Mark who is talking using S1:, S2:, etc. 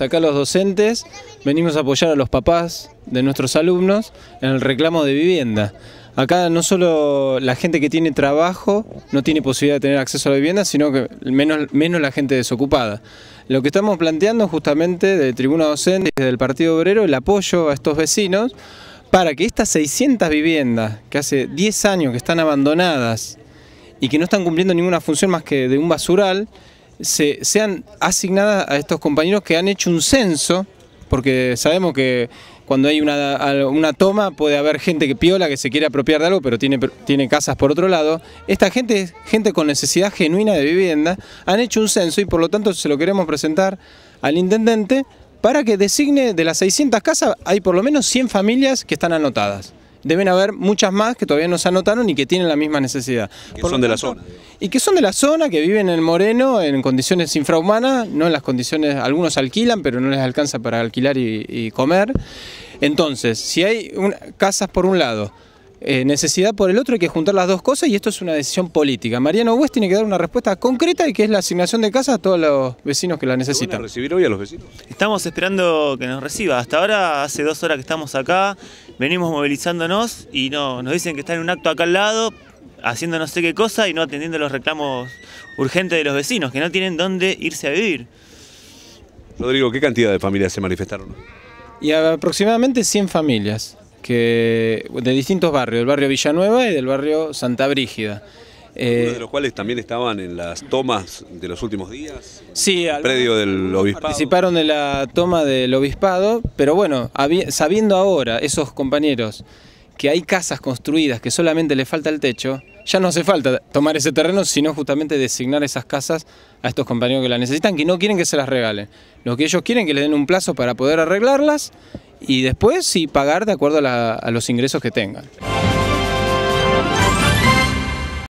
S1: Acá los docentes venimos a apoyar a los papás de nuestros alumnos en el reclamo de vivienda. Acá no solo la gente que tiene trabajo no tiene posibilidad de tener acceso a la vivienda, sino que menos, menos la gente desocupada. Lo que estamos planteando justamente de Tribuna Docente y del Partido Obrero el apoyo a estos vecinos para que estas 600 viviendas que hace 10 años que están abandonadas y que no están cumpliendo ninguna función más que de un basural, se, sean asignadas a estos compañeros que han hecho un censo, porque sabemos que cuando hay una, una, toma puede haber gente que piola, que se quiere apropiar de algo, pero tiene, tiene casas por otro lado. Esta gente, gente con necesidad genuina de vivienda, han hecho un censo y por lo tanto se lo queremos presentar al intendente para que designe de las 600 casas hay por lo menos 100 familias que están anotadas deben haber muchas más que todavía no se anotaron y que tienen la misma necesidad. Que son de la zona. Y que son de la zona, que viven en el Moreno en condiciones infrahumanas, no en las condiciones, algunos alquilan, pero no les alcanza para alquilar y, comer. Entonces, si hay casas por un lado, eh, necesidad por el otro, hay que juntar las dos cosas y esto es una decisión política. Mariano West tiene que dar una respuesta concreta y que es la asignación de casas a todos los vecinos que la necesitan. ¿Van recibir hoy a los vecinos?
S2: Estamos esperando que nos reciba. Hasta ahora, hace dos horas que estamos acá, venimos movilizándonos y no, nos dicen que están en un acto acá al lado, haciendo no sé qué cosa y no atendiendo los reclamos urgentes de los vecinos, que no tienen dónde irse a vivir. Rodrigo, ¿qué cantidad de familias se manifestaron?
S1: Y aproximadamente 100 familias que, de distintos barrios, del barrio Villanueva y del barrio Santa Brígida. Eh, de los cuales también
S2: estaban en las
S1: tomas de los últimos días. Sí, al predio del obispado. Participaron de la toma del obispado, pero bueno, sabiendo ahora esos compañeros que hay casas construidas que solamente le falta el techo, ya no hace falta tomar ese terreno, sino justamente designar esas casas a estos compañeros que las necesitan, que no quieren que se las regalen. Lo que ellos quieren que les den un plazo para poder arreglarlas y después sí pagar de acuerdo a los ingresos que tengan.